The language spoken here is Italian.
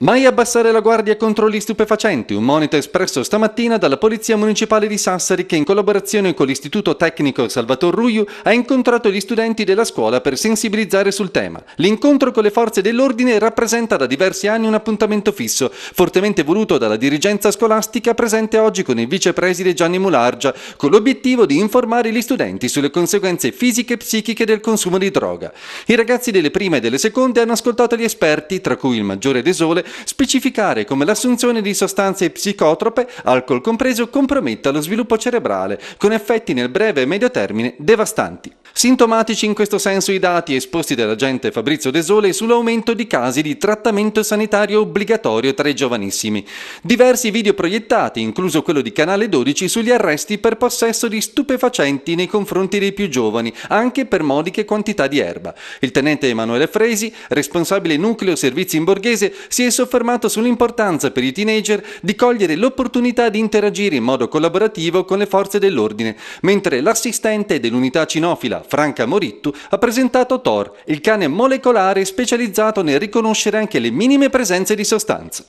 Mai abbassare la guardia contro gli stupefacenti, un monito espresso stamattina dalla Polizia Municipale di Sassari che in collaborazione con l'Istituto Tecnico Salvator Ruiu ha incontrato gli studenti della scuola per sensibilizzare sul tema. L'incontro con le forze dell'ordine rappresenta da diversi anni un appuntamento fisso, fortemente voluto dalla dirigenza scolastica presente oggi con il vicepreside Gianni Mulargia, con l'obiettivo di informare gli studenti sulle conseguenze fisiche e psichiche del consumo di droga. I ragazzi delle prime e delle seconde hanno ascoltato gli esperti, tra cui il maggiore Desole, specificare come l'assunzione di sostanze psicotrope, alcol compreso, comprometta lo sviluppo cerebrale, con effetti nel breve e medio termine devastanti. Sintomatici in questo senso i dati esposti dall'agente Fabrizio De Sole sull'aumento di casi di trattamento sanitario obbligatorio tra i giovanissimi. Diversi video proiettati, incluso quello di Canale 12, sugli arresti per possesso di stupefacenti nei confronti dei più giovani, anche per modiche quantità di erba. Il tenente Emanuele Fresi, responsabile nucleo servizi in borghese, si è soffermato sull'importanza per i teenager di cogliere l'opportunità di interagire in modo collaborativo con le forze dell'ordine, mentre l'assistente dell'unità cinofila, Franca Morittu, ha presentato Thor, il cane molecolare specializzato nel riconoscere anche le minime presenze di sostanze.